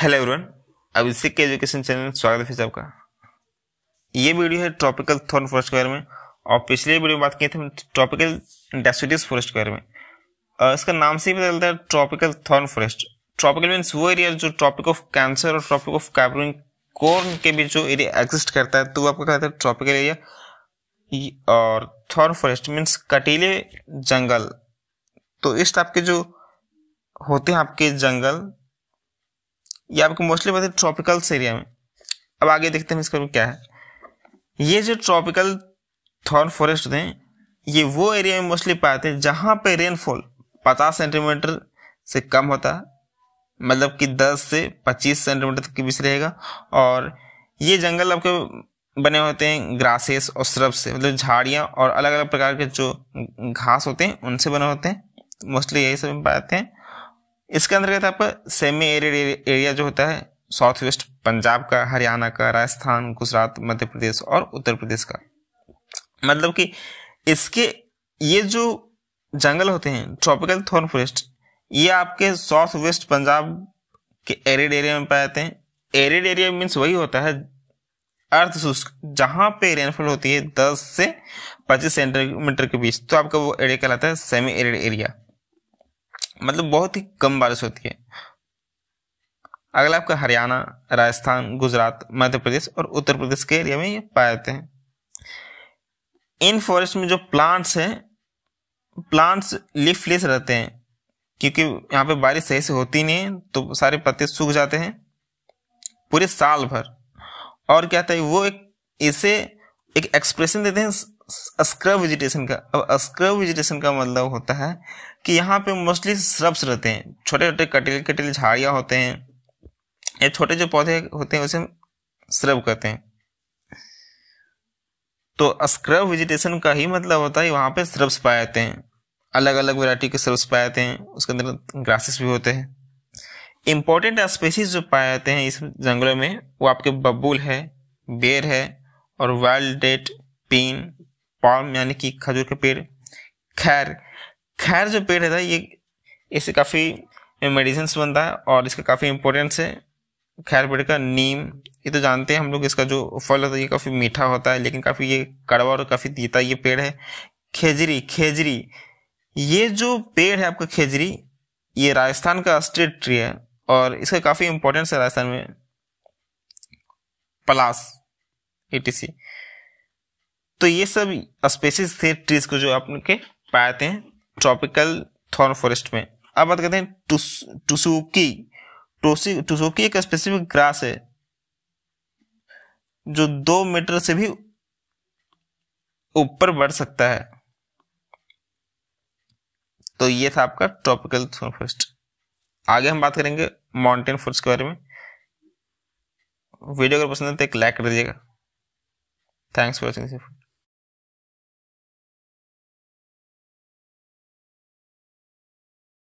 hello everyone अभिषेक के education channel स्वागत है आपका ये वीडियो है ट्रॉपिकल थॉर्न फॉरेस्ट के बारे में और पिछले वीडियो में बात की थी ट्रॉपिकल डेसिडियस फॉरेस्ट के बारे में इसका नाम से ही पता चलता है tropical thorn forest tropical means वो एरिया जो ट्रॉपिक ऑफ कैंसर और ट्रॉपिक ऑफ कैप्रिन कॉर्न के बीच जो एरिया एग्जिस्ट करता है तो वो आपका कहता है ट्रॉपिकल एरिया और थॉर्न फॉरेस्ट मीन्स कटीले जंगल तो इस टाइप के जो होते हैं आपके जंगल ये आपको मोस्टली पता है ट्रॉपिकल्स एरिया में अब आगे देखते हैं इसका क्या है ये जो ट्रॉपिकल थॉर्न फॉरेस्ट होते हैं ये वो एरिया में मोस्टली जाते हैं जहाँ पे रेनफॉल पचास सेंटीमीटर से कम होता है मतलब कि 10 से 25 सेंटीमीटर तक के बीच रहेगा और ये जंगल आपके बने होते हैं ग्रासेस और श्रब से मतलब झाड़ियाँ और अलग अलग प्रकार के जो घास होते हैं उनसे बने होते हैं मोस्टली यही सब जाते हैं इसके अंतर्गत आपका सेमी एरिड एरिया जो होता है साउथ वेस्ट पंजाब का हरियाणा का राजस्थान गुजरात मध्य प्रदेश और उत्तर प्रदेश का मतलब कि इसके ये जो जंगल होते हैं ट्रॉपिकल थॉर्न फॉरेस्ट ये आपके साउथ वेस्ट पंजाब के एरिड एरिया में पाए जाते हैं एरिड एरिया मीन्स वही होता है अर्थ शुष्क जहाँ पे रेनफॉल होती है 10 से 25 सेंटीमीटर के बीच तो आपका वो एरिया कहलाता है सेमी एरिड एरिया मतलब बहुत ही कम बारिश होती है अगला आपका हरियाणा राजस्थान गुजरात मध्य प्रदेश और उत्तर प्रदेश के एरिया में ये पाए जाते हैं इन फॉरेस्ट में जो प्लांट्स हैं प्लांट्स लीफलेस रहते हैं क्योंकि यहाँ पे बारिश सही से होती नहीं है तो सारे पत्ते सूख जाते हैं पूरे साल भर और क्या था वो एक इसे एक एक्सप्रेशन देते हैं स्क्रब वेजिटेशन का अब स्क्रब वेजिटेशन का मतलब होता है कि यहाँ पे मोस्टली श्रब्स रहते हैं छोटे छोटे कटिल कटिल झाड़ियाँ होते हैं या छोटे जो पौधे होते हैं उसे श्रब कहते हैं तो स्क्रब वेजिटेशन का ही मतलब होता है वहाँ पे श्रब्स पाए जाते हैं अलग अलग वेराइटी के श्रब्स पाए जाते हैं उसके अंदर ग्रासेस भी होते हैं इम्पोर्टेंट स्पेसीज जो पाए जाते हैं इस जंगलों में वो आपके बबूल है बेर है और वाइल्ड डेट पीन पाम यानी कि खजूर के पेड़ खैर खैर जो पेड़ है ये इससे काफ़ी मेडिसिन बनता है और इसका काफ़ी इम्पोर्टेंस है खैर पेड़ का नीम ये तो जानते हैं हम लोग इसका जो फल होता है ये काफ़ी मीठा होता है लेकिन काफ़ी ये कड़वा और काफ़ी तीता ये पेड़ है खेजरी खेजरी ये जो पेड़ है आपका खेजरी ये राजस्थान का स्टेट ट्री है और इसका काफ़ी इम्पोर्टेंस है राजस्थान में पलास ए टी सी तो ये सब स्पेसिस थे ट्रीज को जो आपके पाए जाते हैं ट्रॉपिकल थॉर्न फॉरेस्ट में अब बात करते हैं टूसुकी टुसुकी टोसी टुसुकी एक स्पेसिफिक ग्रास है जो दो मीटर से भी ऊपर बढ़ सकता है तो ये था आपका ट्रॉपिकल थॉर्न फॉरेस्ट आगे हम बात करेंगे माउंटेन फॉरेस्ट के बारे में वीडियो अगर पसंद है तो एक लाइक कर दीजिएगा थैंक्स फॉर वॉचिंग